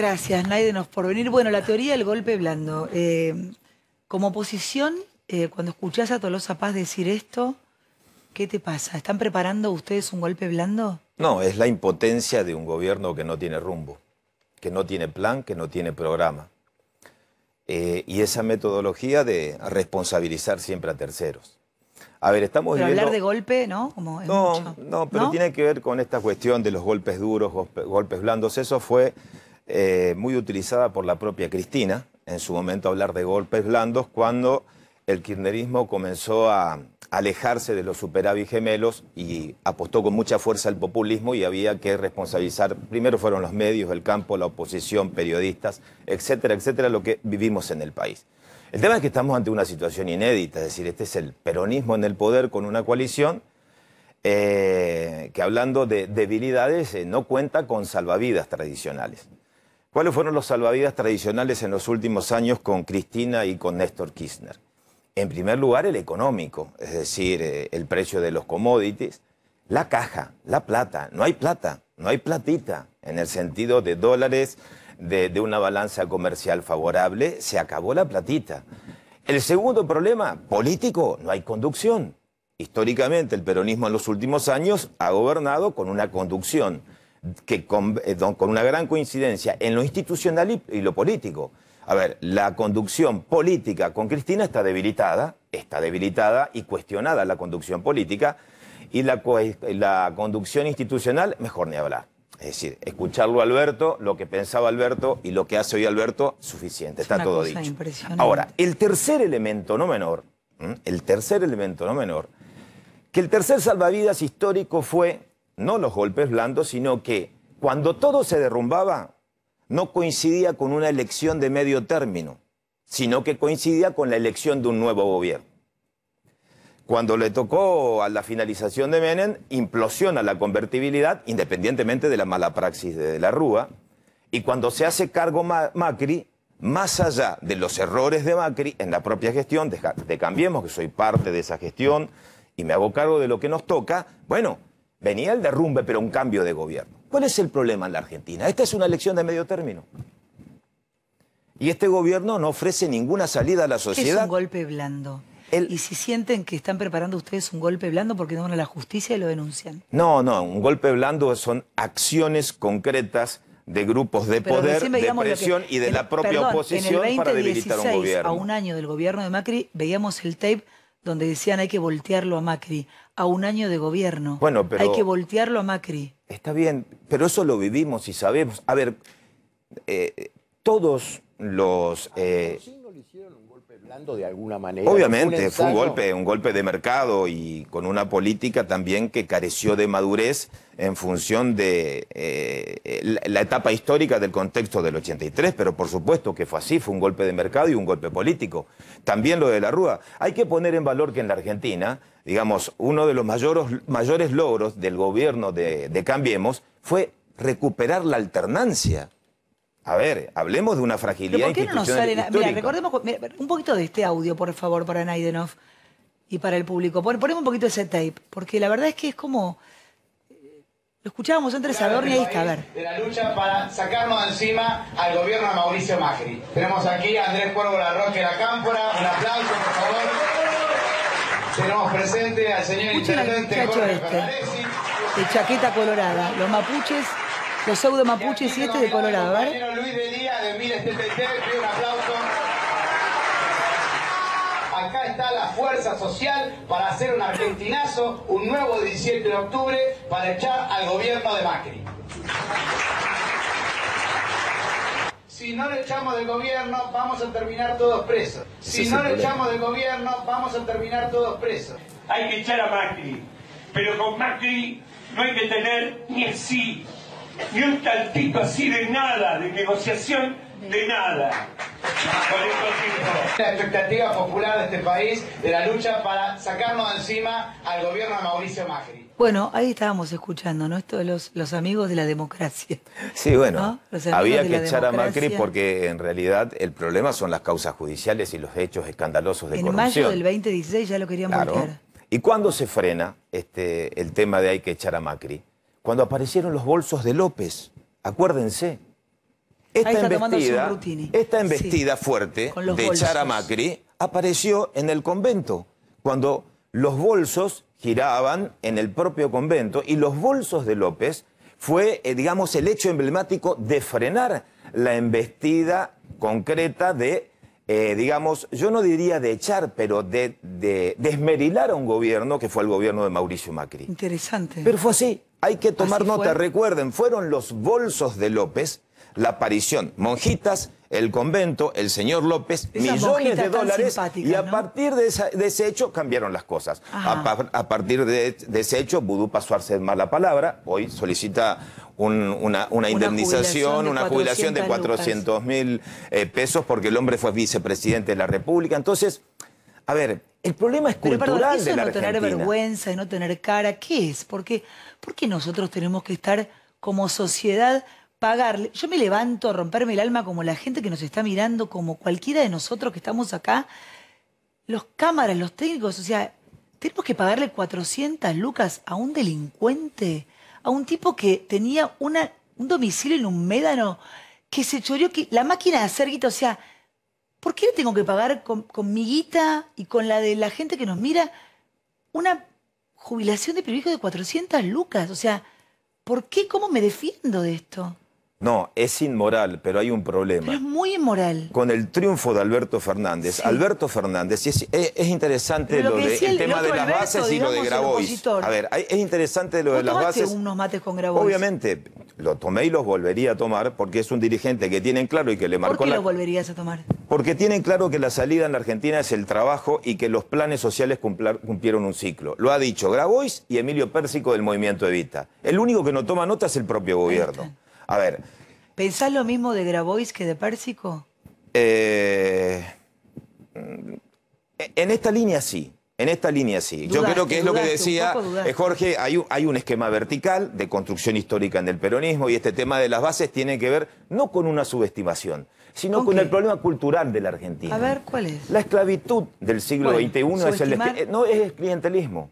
Gracias, Naidenos, por venir. Bueno, la teoría del golpe blando. Eh, como oposición, eh, cuando escuchás a Tolosa Paz decir esto, ¿qué te pasa? ¿Están preparando ustedes un golpe blando? No, es la impotencia de un gobierno que no tiene rumbo, que no tiene plan, que no tiene programa. Eh, y esa metodología de responsabilizar siempre a terceros. A ver, estamos pero hablar de golpe, ¿no? no, no, pero tiene que ver con esta cuestión de los golpes duros, golpes blandos. Eso fue eh, muy utilizada por la propia Cristina, en su momento hablar de golpes blandos, cuando el kirchnerismo comenzó a alejarse de los superávit gemelos y apostó con mucha fuerza al populismo y había que responsabilizar, primero fueron los medios, el campo, la oposición, periodistas, etcétera, etcétera, lo que vivimos en el país. El tema es que estamos ante una situación inédita, es decir, este es el peronismo en el poder con una coalición eh, que hablando de debilidades eh, no cuenta con salvavidas tradicionales. ¿Cuáles fueron los salvavidas tradicionales en los últimos años con Cristina y con Néstor Kirchner? En primer lugar, el económico, es decir, eh, el precio de los commodities, la caja, la plata. No hay plata, no hay platita en el sentido de dólares, de, de una balanza comercial favorable. Se acabó la platita. El segundo problema, político, no hay conducción. Históricamente, el peronismo en los últimos años ha gobernado con una conducción que eh, con, una gran coincidencia en lo institucional y lo político. A ver, la conducción política con Cristina está debilitada, está debilitada y cuestionada la conducción política, y la, conducción institucional, mejor ni hablar. Es decir, escucharlo a Alberto, lo que pensaba Alberto y lo que hace hoy Alberto, suficiente, está todo dicho. Ahora, el tercer elemento no menor, el tercer elemento no menor, que el tercer salvavidas histórico fue no los golpes blandos, sino que cuando todo se derrumbaba, no coincidía con una elección de medio término, sino que coincidía con la elección de un nuevo gobierno. Cuando le tocó a la finalización de Menem, implosiona la convertibilidad, independientemente de la mala praxis de la Rúa, y cuando se hace cargo Macri, más allá de los errores de Macri en la propia gestión, de Cambiemos, que soy parte de esa gestión, y me hago cargo de lo que nos toca, bueno, Venía el derrumbe, pero un cambio de gobierno. ¿Cuál es el problema en la Argentina? Esta es una elección de medio término. Y este gobierno no ofrece ninguna salida a la sociedad. Es un golpe blando. ¿Y si sienten que están preparando ustedes un golpe blando porque no van a la justicia y lo denuncian? No, no, un golpe blando son acciones concretas de grupos de poder, de presión y de la propia oposición para debilitar un gobierno. A un año del gobierno de Macri veíamos el tape donde decían hay que voltearlo a Macri, a un año de gobierno. Bueno, pero... Hay que voltearlo a Macri. Está bien, pero eso lo vivimos y sabemos. A ver, eh, todos los... Eh, Obviamente, fue un golpe, un golpe de mercado y con una política también que careció de madurez en función de eh, la etapa histórica del contexto del 83, pero por supuesto que fue así, fue un golpe de mercado y un golpe político. También lo de la Rúa. Hay que poner en valor que en la Argentina, digamos, uno de los mayores, mayores logros del gobierno de Cambiemos fue recuperar la alternancia. A ver, hablemos de una fragilidad por qué no nos sale Mira, recordemos un poquito de este audio, por favor, para Naidenov y para el público. ponemos un poquito ese tape, porque la verdad es que es como... Eh, lo escuchábamos entre Sador y ahí está, a eh, ver. De la lucha para sacarnos de encima al gobierno de Mauricio Macri. Tenemos aquí a Andrés Cuervo La Roque La Cámpora. Un aplauso, por favor. Tenemos presente al señor intendente este, De chaqueta colorada. Los mapuches los pseudo mapuches y este de Colorado, ¿verdad? Luis de Díaz de 1073, pide un aplauso. Acá está la fuerza social para hacer un argentinazo, un nuevo 17 de octubre, para echar al gobierno de Macri. Si no le echamos del gobierno, vamos a terminar todos presos. Si no le echamos del gobierno, vamos a terminar todos presos. Hay que echar a Macri, pero con Macri no hay que tener ni el sí y un tantito así de nada, de negociación, de nada. La expectativa popular de este país de la lucha para sacarnos de encima al gobierno de Mauricio Macri. Bueno, ahí estábamos escuchando, ¿no? Esto de los, los amigos de la democracia. Sí, bueno, había que echar a Macri porque en realidad el problema son las causas judiciales y los hechos escandalosos de corrupción. En mayo del 2016 ya lo queríamos. claro. ¿Y cuándo se frena este, el tema de hay que echar a Macri? cuando aparecieron los bolsos de López. Acuérdense. Esta embestida, esta embestida fuerte de echar a Macri apareció en el convento, cuando los bolsos giraban en el propio convento y los bolsos de López fue, eh, digamos, el hecho emblemático de frenar la embestida concreta de, eh, digamos, yo no diría de echar, pero de, de desmerilar a un gobierno que fue el gobierno de Mauricio Macri. Interesante. Pero fue así, hay que tomar nota, recuerden, fueron los bolsos de López, la aparición, monjitas, el convento, el señor López, millones de dólares. Y a partir de, ese hecho cambiaron las cosas. A, partir de, ese hecho, Vudú pasó a más la palabra. Hoy solicita una, indemnización, una jubilación de 400 mil eh, pesos porque el hombre fue vicepresidente de la República. Entonces, a ver, el problema es Pero eso de no tener vergüenza, de no tener cara, ¿qué es? ¿Por qué? es por qué nosotros tenemos que estar como sociedad pagarle? Yo me levanto a romperme el alma como la gente que nos está mirando, como cualquiera de nosotros que estamos acá, los cámaras, los técnicos, o sea, tenemos que pagarle 400 lucas a un delincuente, a un tipo que tenía una, un domicilio en un médano, que se choreó, que la máquina de hacer guita, o sea, ¿por qué tengo que pagar con, mi guita y con la de la gente que nos mira una jubilación de privilegio de 400 lucas? O sea, ¿por qué? ¿Cómo me defiendo de esto? No, es inmoral, pero hay un problema. es muy inmoral. Con el triunfo de Alberto Fernández. Alberto Fernández, es, interesante lo, de, el, tema de las bases y lo de Grabois. A ver, es interesante lo de las bases. Obviamente, lo tomé y los volvería a tomar porque es un dirigente que tienen claro y que le marcó ¿Por qué la... volverías a tomar? Porque tienen claro que la salida en la Argentina es el trabajo y que los planes sociales cumplieron un ciclo. Lo ha dicho Grabois y Emilio Pérsico del Movimiento Evita. El único que no toma nota es el propio gobierno. A ver. ¿Pensás lo mismo de Grabois que de Pérsico? Eh, mm, en esta línea sí. En esta línea sí. Yo creo que es lo que decía eh, Jorge, hay un, esquema vertical de construcción histórica en el peronismo y este tema de las bases tiene que ver no con una subestimación, sino con, el problema cultural de la Argentina. A ver, ¿cuál es? La esclavitud del siglo XXI es el, eh, no es el clientelismo.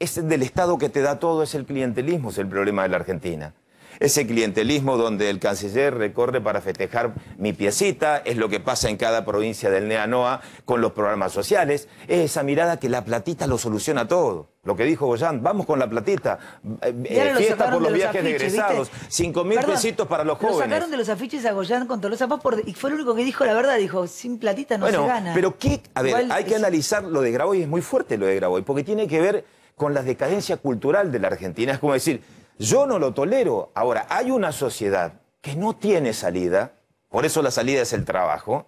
Es del Estado que te da todo, es el clientelismo, es el problema de la Argentina ese clientelismo donde el canciller recorre para festejar mi piecita, es lo que pasa en cada provincia del NEANOA con los programas sociales, es esa mirada que la platita lo soluciona todo. Lo que dijo Goyán, vamos con la platita, eh, fiesta por los, viajes de egresados, 5.000 pesitos para los jóvenes. Lo sacaron de los afiches a Goyán con Tolosa y fue lo único que dijo la verdad, dijo, sin platita no se gana. Pero ¿qué? a ver, hay que analizar lo de Graboy, es muy fuerte lo de Graboy, porque tiene que ver con la decadencia cultural de la Argentina. Es como decir, yo no lo tolero. Ahora, hay una sociedad que no tiene salida, por eso la salida es el trabajo,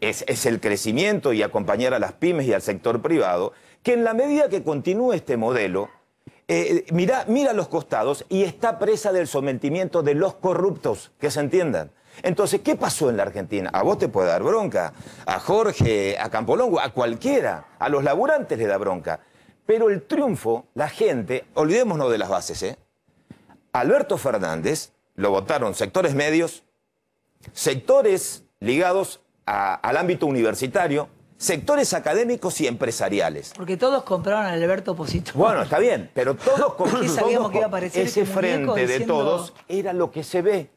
es, el crecimiento y acompañar a las pymes y al sector privado, que en la medida que continúe este modelo, eh, mira, mira los costados y está presa del sometimiento de los corruptos, que se entiendan. Entonces, ¿qué pasó en la Argentina? A vos te puede dar bronca, a Jorge, a Campolongo, a cualquiera, a los laburantes le da bronca. Pero el triunfo, la gente, olvidémonos de las bases, ¿eh? Alberto Fernández lo votaron sectores medios, sectores ligados al ámbito universitario, sectores académicos y empresariales. Porque todos compraron a Alberto Posito. Bueno, está bien, pero todos compraron. sabíamos que iba a aparecer ese este frente de todos era lo que se ve.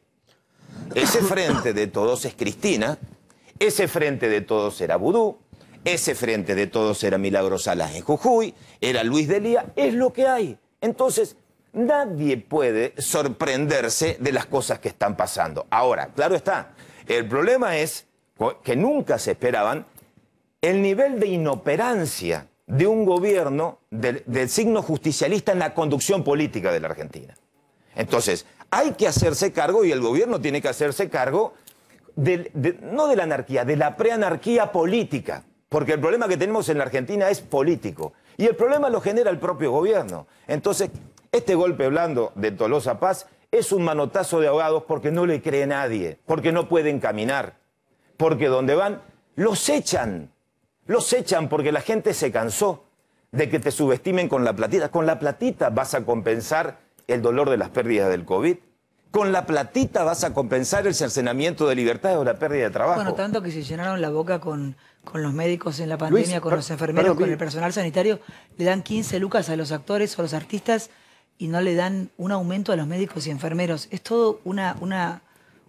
Ese frente de todos es Cristina, ese frente de todos era Vudú, ese frente de todos era Milagros Salas en Jujuy, era Luis Delía, es lo que hay. Entonces, Nadie puede sorprenderse de las cosas que están pasando. Ahora, claro está, el problema es que nunca se esperaban el nivel de inoperancia de un gobierno del, signo justicialista en la conducción política de la Argentina. Entonces, hay que hacerse cargo y el gobierno tiene que hacerse cargo no de la anarquía, de la preanarquía política. Porque el problema que tenemos en la Argentina es político. Y el problema lo genera el propio gobierno. Entonces, este golpe blando de Tolosa Paz es un manotazo de ahogados porque no le cree nadie, porque no pueden caminar, porque donde van los echan, los echan porque la gente se cansó de que te subestimen con la platita. Con la platita vas a compensar el dolor de las pérdidas del COVID. Con la platita vas a compensar el cercenamiento de libertades o la pérdida de trabajo. Bueno, tanto que se llenaron la boca con, con los médicos en la pandemia, con los enfermeros, con el personal sanitario, le dan 15 lucas a los actores o a los artistas y no le dan un aumento a los médicos y enfermeros. Es todo una, una,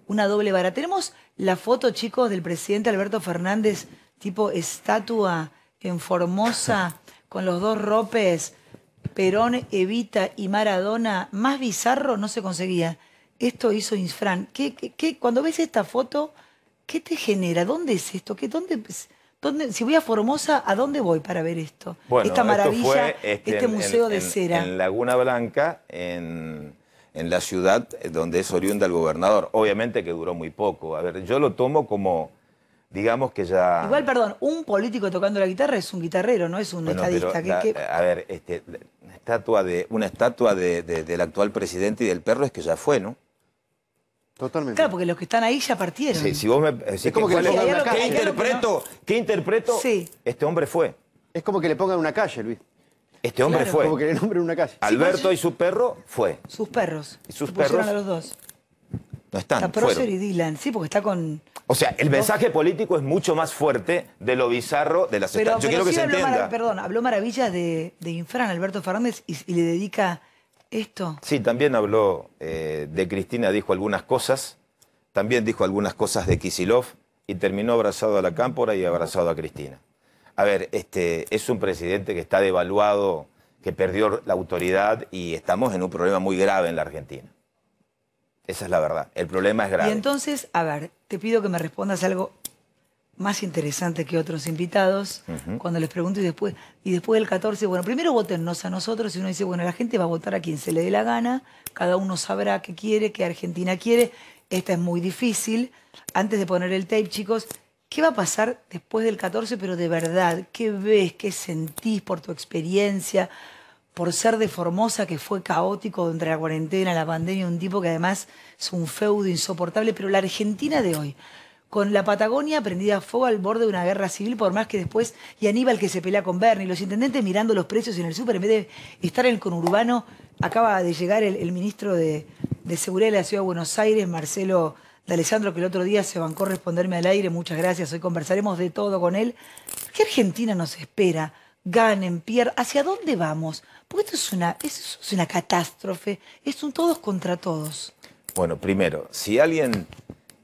una doble vara. Tenemos la foto, chicos, del presidente Alberto Fernández, tipo estatua en Formosa, con los dos ropes, Perón, Evita y Maradona. Más bizarro no se conseguía. Esto hizo Insfran. Cuando ves esta foto, ¿qué te genera? ¿Dónde es esto? ¿Qué, ¿Dónde? si voy a Formosa, ¿a dónde voy para ver esto? Esta maravilla, este, este museo de cera. En Laguna Blanca, en, la ciudad eh, donde es oriunda el gobernador. Obviamente que duró muy poco. A ver, yo lo tomo como, digamos que ya... Igual, perdón, un político tocando la guitarra es un guitarrero, no es un estadista. A ver, este, estatua de, una estatua de, del actual presidente y del perro es que ya fue, ¿no? Totalmente. Claro, porque los que están ahí ya partieron. Sí, si vos me eh, es como que, ¿Qué interpreto? Este hombre fue. Es como que le pongan una calle, Luis. Este hombre fue. Como que le nombren una calle. Alberto pues, y su perro fue. Sus perros. Y sus perros. a los dos. No están. Está Procer y Dylan, sí, porque está con. O sea, el mensaje político es mucho más fuerte de lo bizarro de las pero, Yo quiero que se entienda. Perdón, habló maravillas de, de Infran, Alberto Fernández, y le dedica Sí, también habló eh, de Cristina, dijo algunas cosas, también dijo algunas cosas de Kisilov y terminó abrazado a la cámpora y abrazado a Cristina. A ver, este, es un presidente que está devaluado, que perdió la autoridad y estamos en un problema muy grave en la Argentina. Esa es la verdad. El problema es grave. Y entonces, a ver, te pido que me respondas algo más interesante que otros invitados, cuando les pregunto y después, y después del 14, bueno, primero votennos a nosotros y uno dice, bueno, la gente va a votar a quien se le dé la gana, cada uno sabrá qué quiere, qué Argentina quiere, esta es muy difícil. Antes de poner el tape, chicos, ¿qué va a pasar después del 14, pero de verdad? ¿Qué ves, qué sentís por tu experiencia, por ser de Formosa, que fue caótico entre la cuarentena, la pandemia, un tipo que además es un feudo insoportable, pero la Argentina de hoy? con la Patagonia prendida a fuego al borde de una guerra civil, por más que después, y Aníbal que se pelea con Bernie, los intendentes mirando los precios en el súper, en vez de estar en el conurbano, acaba de llegar el, ministro de, Seguridad de la Ciudad de Buenos Aires, Marcelo de Alessandro, que el otro día se bancó responderme al aire, muchas gracias, hoy conversaremos de todo con él. ¿Qué Argentina nos espera? Ganen, pierden? ¿hacia dónde vamos? Porque es una, esto es una catástrofe, es un todos contra todos. Bueno, primero, si alguien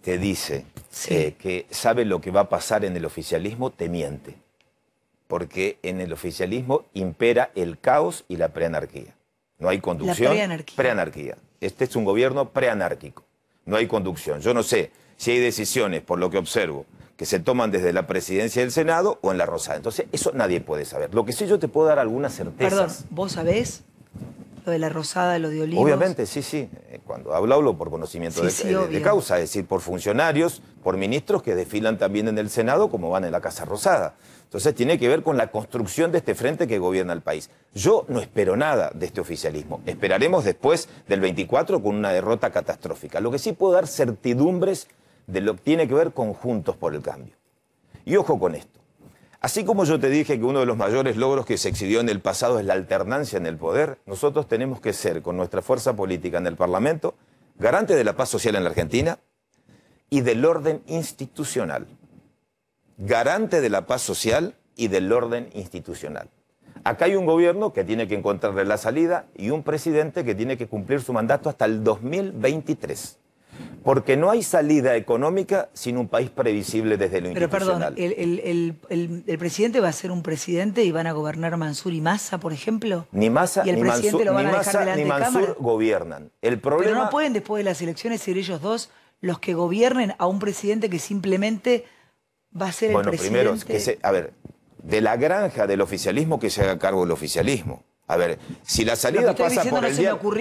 te dice eh, que sabe lo que va a pasar en el oficialismo, te miente. Porque en el oficialismo impera el caos y la preanarquía. No hay conducción. Preanarquía. Preanarquía. Este es un gobierno preanárquico. No hay conducción. Yo no sé si hay decisiones, por lo que observo, que se toman desde la presidencia del Senado o en la Rosada. Entonces, eso nadie puede saber. Lo que sí yo te puedo dar alguna certeza Perdón, ¿vos sabés lo de la Rosada, lo de Olivos? Obviamente, sí, sí cuando hablo, por conocimiento de, eh, causa, es decir, por funcionarios, por ministros que desfilan también en el Senado como van en la Casa Rosada. Entonces tiene que ver con la construcción de este frente que gobierna el país. Yo no espero nada de este oficialismo. Esperaremos después del 24 con una derrota catastrófica. Lo que sí puedo dar certidumbres de lo que tiene que ver con Juntos por el Cambio. Y ojo con esto. Así como yo te dije que uno de los mayores logros que se exhibió en el pasado es la alternancia en el poder, nosotros tenemos que ser, con nuestra fuerza política en el Parlamento, garante de la paz social en la Argentina y del orden institucional. Garante de la paz social y del orden institucional. Acá hay un gobierno que tiene que encontrarle la salida y un presidente que tiene que cumplir su mandato hasta el 2023. Porque no hay salida económica sin un país previsible desde lo Pero perdón, ¿el, presidente va a ser un presidente y van a gobernar Mansur y Massa, por ejemplo? Ni Massa ni Mansur, Massa, Mansur gobiernan. El problema... Pero no pueden después de las elecciones ser ellos dos los que gobiernen a un presidente que simplemente va a ser el presidente. Bueno, primero, a ver, de la granja del oficialismo que se haga cargo el oficialismo. A ver, si la salida pasa por no día, lo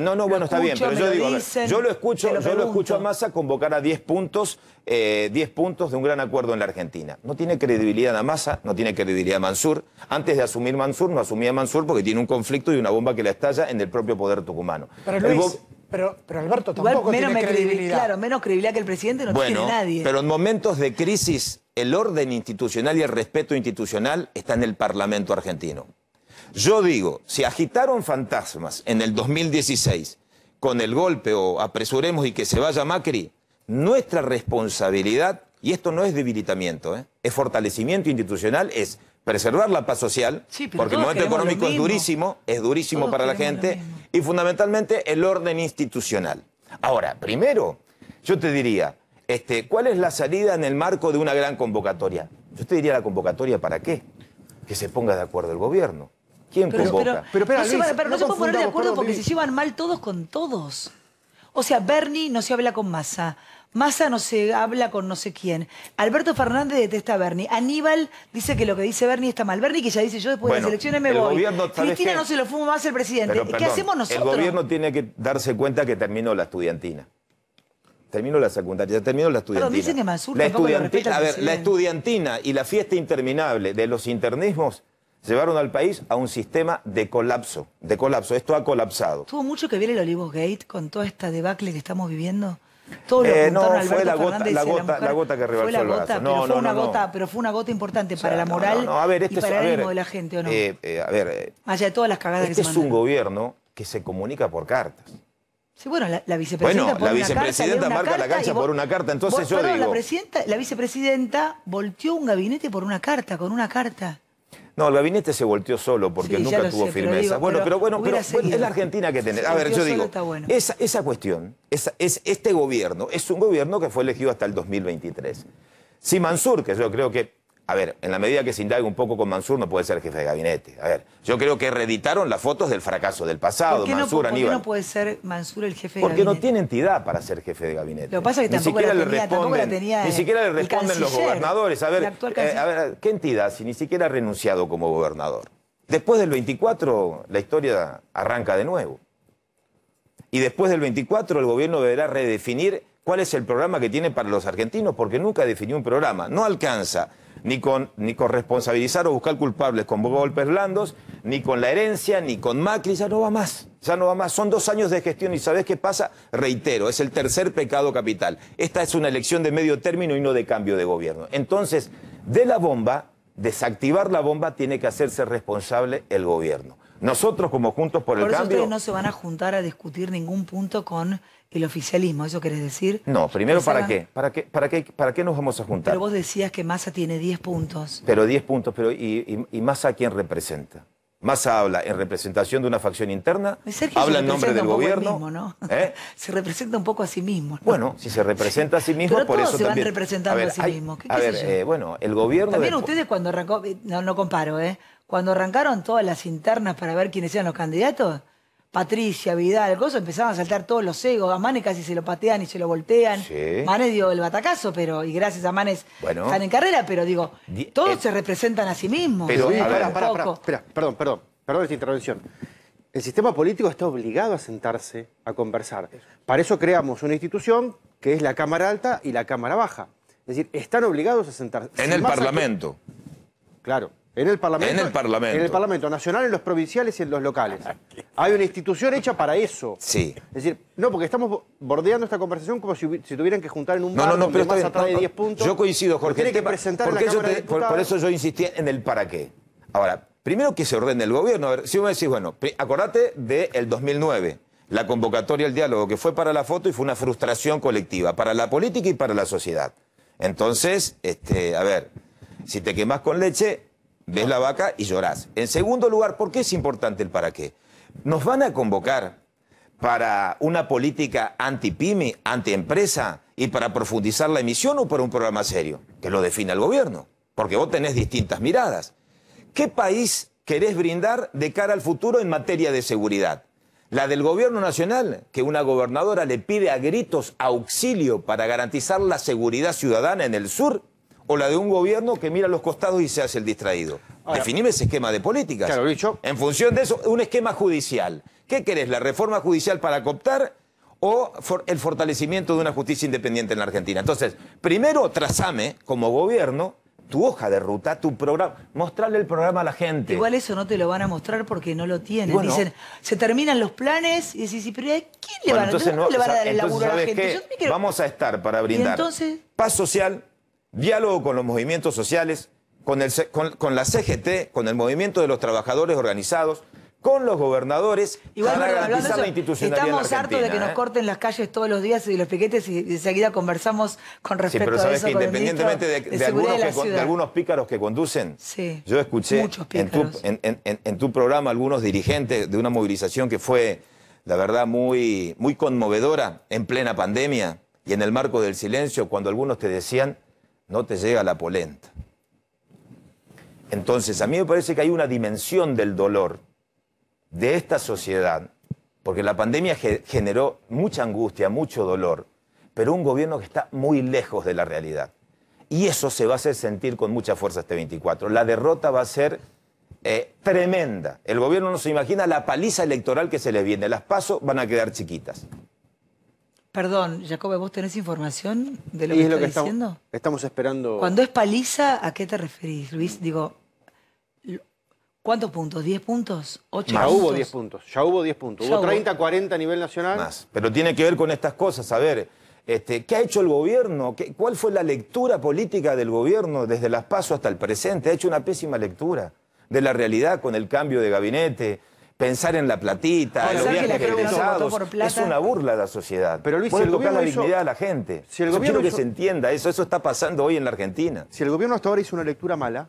no, no, bueno, está bien, pero yo digo, yo lo escucho, yo lo escucho a Massa convocar a 10 puntos, eh, puntos de un gran acuerdo en la Argentina. No tiene credibilidad a Massa, no tiene credibilidad a Mansur. Antes de asumir Mansur, no asumía Mansur porque tiene un conflicto y una bomba que la estalla en el propio poder tucumano. Pero Luis, pero, Alberto tampoco menos credibilidad. Claro, menos credibilidad que el presidente no tiene nadie. Pero en momentos de crisis, el orden institucional y el respeto institucional está en el Parlamento argentino. Yo digo, si agitaron fantasmas en el 2016 con el golpe o apresuremos y que se vaya Macri, nuestra responsabilidad, y esto no es debilitamiento, ¿eh? es fortalecimiento institucional, es preservar la paz social, porque el momento económico es durísimo, es durísimo para la gente, y fundamentalmente el orden institucional. Ahora, primero, yo te diría, este, ¿cuál es la salida en el marco de una gran convocatoria? Yo te diría la convocatoria para qué? Que se ponga de acuerdo el gobierno. ¿Quién pero, Pero, no, se, puede poner de acuerdo porque se llevan mal todos con todos. O sea, Bernie no se habla con Massa. Massa no se habla con no sé quién. Alberto Fernández detesta a Bernie. Aníbal dice que lo que dice Bernie está mal. Bernie que ya dice yo después de las elecciones me voy. Cristina no se lo fuma más el presidente. ¿Qué hacemos nosotros? El gobierno tiene que darse cuenta que terminó la estudiantina. Terminó la secundaria, terminó la estudiantina. Pero dicen que Mansur a ver, la estudiantina y la fiesta interminable de los internismos llevaron al país a un sistema de colapso, de colapso. Esto ha colapsado. ¿Tuvo mucho que ver el Olivos Gate con toda esta debacle que estamos viviendo? Eh, no, fue la gota, la, que rebalsó el No, pero, fue una gota pero fue una gota importante para la moral y para el ánimo de la gente, ¿o no? Eh, eh, a ver, Más allá de todas las cagadas que este se es un gobierno que se comunica por cartas. Sí, bueno, la, vicepresidenta. Bueno, la vicepresidenta marca la cancha por una carta, entonces yo digo. La, la vicepresidenta volteó un gabinete por una carta, con una carta. No, el gabinete se volteó solo porque nunca tuvo firmeza. bueno, pero, bueno, es la Argentina que tiene. A ver, yo digo, esa, cuestión, es, este gobierno, es un gobierno que fue elegido hasta el 2023. Si Mansur, que yo creo que a ver, en la medida que se indague un poco con Mansur, no puede ser jefe de gabinete. A ver, yo creo que reeditaron las fotos del fracaso del pasado, Mansur, Aníbal. ¿Por no puede ser Mansur el jefe de Porque gabinete? Porque no tiene entidad para ser jefe de gabinete. Lo que pasa es que tampoco, la tenía, Ni siquiera le responden los gobernadores. A ver, eh, a ver, ¿qué entidad si ni siquiera ha renunciado como gobernador? Después del 24, la historia arranca de nuevo. Y después del 24, el gobierno deberá redefinir cuál es el programa que tiene para los argentinos, porque nunca definió un programa. No alcanza ni con, responsabilizar o buscar culpables con golpes blandos, ni con la herencia, ni con Macri, ya no va más. Ya no va más. Son dos años de gestión y ¿sabés qué pasa? Reitero, es el tercer pecado capital. Esta es una elección de medio término y no de cambio de gobierno. Entonces, de la bomba, desactivar la bomba tiene que hacerse responsable el gobierno. Nosotros como Juntos por, por el eso Cambio... ustedes no se van a juntar a discutir ningún punto con el oficialismo, ¿eso querés decir? No, primero ¿para, qué? ¿para qué? ¿Para qué? ¿Para qué nos vamos a juntar? Pero vos decías que Massa tiene 10 puntos. Pero 10 puntos, pero ¿y, Massa a quién representa? Massa habla en representación de una facción interna, habla en nombre del gobierno. ¿eh? Se representa un poco a sí mismo. Bueno, si se representa a sí mismo, por eso se van a, ver, a sí mismos. a ver, eh, bueno, el gobierno. También ustedes cuando arrancó, eh, no, no comparo, ¿eh? cuando arrancaron todas las internas para ver quiénes eran los candidatos, Patricia, Vidal, cosas, empezaban a saltar todos los egos. A Manes casi se lo patean y se lo voltean. Manes dio el batacazo, pero, y gracias a Manes están en carrera, pero digo, todos eh, se representan a sí mismos. Pero, perdón, perdón, perdón esta intervención. El sistema político está obligado a sentarse a conversar. Para eso creamos una institución que es la Cámara Alta y la Cámara Baja. Es decir, están obligados a sentarse. En el Parlamento. Claro. En el Parlamento. En el Parlamento. Nacional, en los provinciales y en los locales. Hay una institución hecha para eso. Sí. Es decir, no, porque estamos bordeando esta conversación como si, tuvieran que juntar en un no, no, no, pero más de 10 puntos. Yo coincido, Jorge. Tiene que presentar la por, eso yo insistí en el para qué. Ahora, primero que se ordene el gobierno. A ver, si vos me decís, bueno, acordate del 2009 la convocatoria al diálogo, que fue para la foto y fue una frustración colectiva, para la política y para la sociedad. Entonces, este, a ver, si te quemas con leche, Ves la vaca y llorás. En segundo lugar, ¿por qué es importante el para qué? Nos van a convocar para una política anti-pyme, anti-empresa y para profundizar la emisión o para un programa serio, que lo defina el gobierno, porque vos tenés distintas miradas. ¿Qué país querés brindar de cara al futuro en materia de seguridad? La del gobierno nacional, que una gobernadora le pide a gritos auxilio para garantizar la seguridad ciudadana en el sur o la de un gobierno que mira los costados y se hace el distraído? Definime ese esquema de políticas. Claro, dicho. En función de eso, un esquema judicial. ¿Qué querés? ¿La reforma judicial para cooptar o el fortalecimiento de una justicia independiente en la Argentina? Entonces, primero trazame como gobierno tu hoja de ruta, tu programa, mostrarle el programa a la gente. Igual eso no te lo van a mostrar porque no lo tienen. Dicen, se terminan los planes y decís, pero quién le, van, a dar el laburo a la gente? Vamos a estar para brindar paz social, diálogo con los movimientos sociales, con, la CGT, con el movimiento de los trabajadores organizados, con los gobernadores Igual, para garantizar Estamos hartos de que nos ¿eh? corten las calles todos los días y los piquetes y de conversamos con respecto sí, pero sabes que independientemente de, algunos pícaros que conducen, yo escuché en tu, programa algunos dirigentes de una movilización que fue, la verdad, muy conmovedora en plena pandemia y en el marco del silencio, cuando algunos te decían no te llega la polenta. Entonces, a mí me parece que hay una dimensión del dolor de esta sociedad, porque la pandemia generó mucha angustia, mucho dolor, pero un gobierno que está muy lejos de la realidad. Y eso se va a hacer sentir con mucha fuerza este 24. La derrota va a ser eh, tremenda. El gobierno no se imagina la paliza electoral que se les viene. Las pasos van a quedar chiquitas. Perdón, Jacob, ¿vos tenés información de lo que es lo que diciendo? Estamos, estamos esperando. Cuando es paliza, ¿a qué te referís, Luis? Digo, ¿cuántos puntos? ¿10 puntos? ¿8 ya Hubo 10 puntos? Ya hubo 10 puntos. hubo 30, 40 a nivel nacional. Más. Pero tiene que ver con estas cosas. A ver, este, ¿qué ha hecho el gobierno? ¿Qué, ¿Cuál fue la lectura política del gobierno desde las pasos hasta el presente? Ha hecho una pésima lectura de la realidad con el cambio de gabinete, pensar en la platita, en los viajes egresados. Es una burla a la sociedad. Pero el tocar la dignidad a la gente. Si el Yo que se entienda eso. Eso está pasando hoy en la Argentina. Si el gobierno hasta ahora hizo una lectura mala,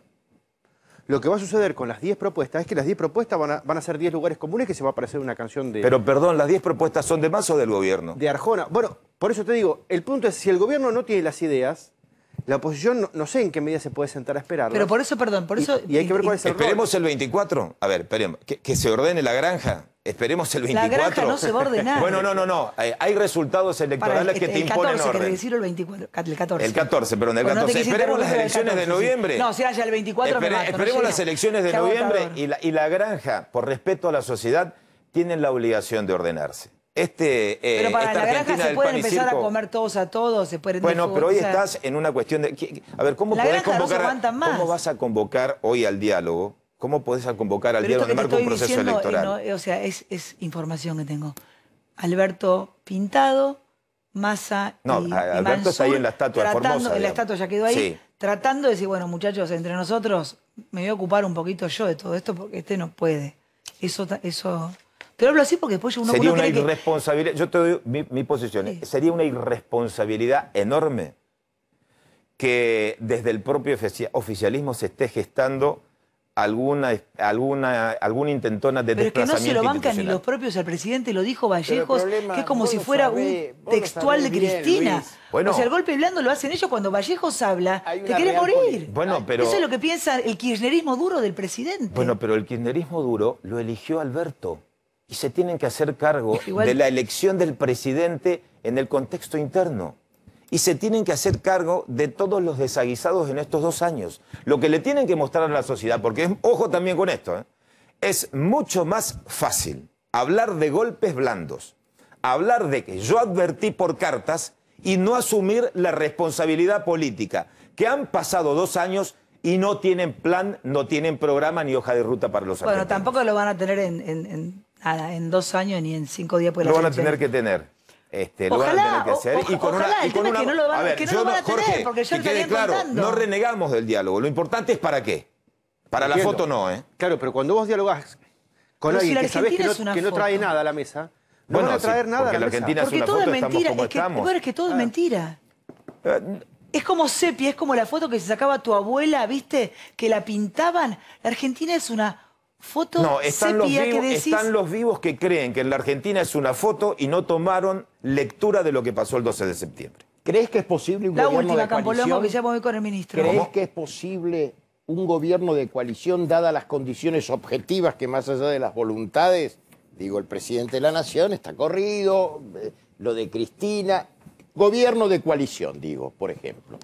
lo que va a suceder con las 10 propuestas es que las 10 propuestas van a, van a ser 10 lugares comunes que se va a aparecer una canción de... Pero perdón, ¿las 10 propuestas son de más o del gobierno? De Arjona. Bueno, por eso te digo, el punto es, si el gobierno no tiene las ideas, la oposición no, sé en qué medida se puede sentar a esperar. Pero por eso, perdón, por eso... Y, hay que ver cuál es el Esperemos el 24. A ver, esperemos. Que, se ordene la granja. Esperemos el 24. La granja no se va a ordenar. bueno, no, no, no. Eh, hay, resultados electorales que te te este, el imponen 14, Que el 24, el 14. El 14, perdón, el 14. No esperemos las elecciones de noviembre. No, si haya el 24 Espere, me mato, Esperemos las elecciones de noviembre y la, y la granja, por respeto a la sociedad, tienen la obligación de ordenarse. Este, eh, pero para la granja se pueden empezar a comer todos a todos, se pueden Bueno, pero hoy estás en una cuestión de. A ver, ¿cómo la podés convocar? ¿Cómo vas a convocar hoy al diálogo? ¿Cómo podés convocar al diálogo en el marco de un proceso electoral? No, o sea, es, información que tengo. Alberto Pintado, Masa No, y, Alberto está ahí en la estatua, Formosa, En la estatua ya quedó ahí, tratando de decir, bueno, muchachos, entre nosotros me voy a ocupar un poquito yo de todo esto porque este no puede. Eso. eso pero hablo así porque después uno Sería una irresponsabilidad. Yo te doy mi, posición. ¿eh? Sería una irresponsabilidad enorme que desde el propio oficialismo se esté gestando alguna, alguna, alguna intentona de Pero es que no se lo bancan ni los propios, al presidente lo dijo Vallejos, que es como si fuera un textual de Cristina. Bueno, o sea, el golpe blando lo hacen ellos cuando Vallejos habla, te quiere morir. Bueno, pero, Eso es lo que piensa el kirchnerismo duro del presidente. Bueno, pero el kirchnerismo duro lo eligió Alberto y se tienen que hacer cargo de la elección del presidente en el contexto interno. Y se tienen que hacer cargo de todos los desaguisados en estos dos años. Lo que le tienen que mostrar a la sociedad, porque ojo también con esto, ¿eh? es mucho más fácil hablar de golpes blandos, hablar de que yo advertí por cartas y no asumir la responsabilidad política, que han pasado dos años y no tienen plan, no tienen programa ni hoja de ruta para los Bueno, tampoco lo van a tener en en dos años ni en cinco días. Este, lo van a tener que tener. lo van a tener que hacer. y con una, y que no lo van a, que no lo tener, porque yo que quede no renegamos del diálogo. Lo importante es para qué. Para la foto no, ¿eh? Claro, pero cuando vos dialogás con alguien que sabés que no, que no trae nada a la mesa, no van a traer nada a la, la Argentina porque es una todo es mentira. es que, es que todo es ah. mentira. Eh, es como sepia, es como la foto que se sacaba tu abuela, ¿viste? Que la pintaban. La Argentina es una foto no, están los, vivos, que están los vivos que creen que en la Argentina es una foto y no tomaron lectura de lo que pasó el 12 de septiembre. ¿Crees que es posible un gobierno de coalición? con el ministro. ¿Crees que es posible un gobierno de coalición dadas las condiciones objetivas que más allá de las voluntades, digo, el presidente de la nación está corrido, eh, lo de Cristina, gobierno de coalición, digo, por ejemplo?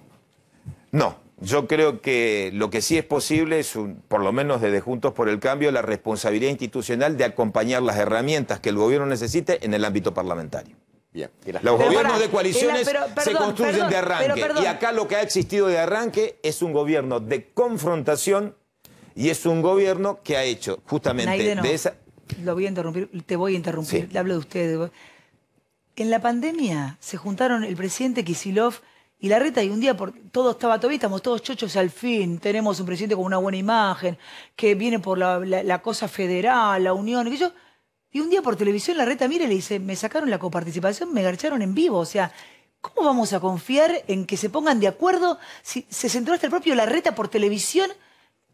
No, yo creo que lo que sí es posible es, por lo menos desde Juntos por el Cambio, la responsabilidad institucional de acompañar las herramientas que el gobierno necesite en el ámbito parlamentario. Bien. Los gobiernos de coaliciones se construyen de arranque. y acá lo que ha existido de arranque es un gobierno de confrontación y es un gobierno que ha hecho justamente de esa. Lo voy a interrumpir, te voy a interrumpir, le hablo de ustedes. En la pandemia se juntaron el presidente Kisilov y la reta, y un día por, todo estaba estamos todos chochos al fin, tenemos un presidente con una buena imagen, que viene por la, cosa federal, la unión, y yo, Y un día por televisión la reta mire, y le dice, me sacaron la coparticipación, me garcharon en vivo. O sea, ¿cómo vamos a confiar en que se pongan de acuerdo si se centró hasta el propio la reta por televisión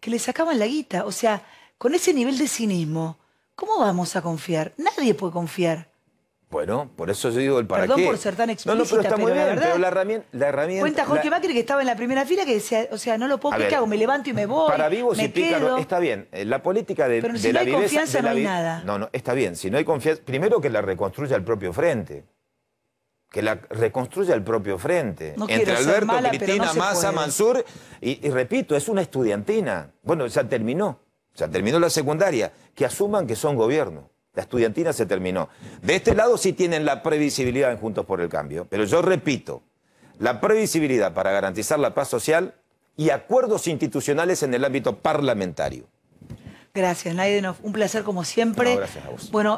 que le sacaban la guita? O sea, con ese nivel de cinismo, ¿cómo vamos a confiar? Nadie puede confiar. Bueno, por eso yo digo el para Perdón por ser tan explícita, no, no, pero está muy bien, la pero la herramienta, la herramienta Cuenta Jorge Macri que estaba en la primera fila que decía, o sea, no lo puedo, ¿qué hago? Me levanto y me voy. Para vivos y pica. está bien. Eh, la política de, pero si la no hay confianza no hay nada. No, no, está bien. Si no hay confianza, primero que la reconstruya el propio frente. Que la reconstruya el propio frente. Entre Alberto, Cristina, Massa, Mansur. Y, y repito, es una estudiantina. Bueno, ya terminó. Ya terminó la secundaria. Que asuman que son gobierno. La estudiantina se terminó. De este lado sí tienen la previsibilidad en Juntos por el Cambio, pero yo repito, la previsibilidad para garantizar la paz social y acuerdos institucionales en el ámbito parlamentario. Gracias, Naidenov. Un placer como siempre. gracias a vos.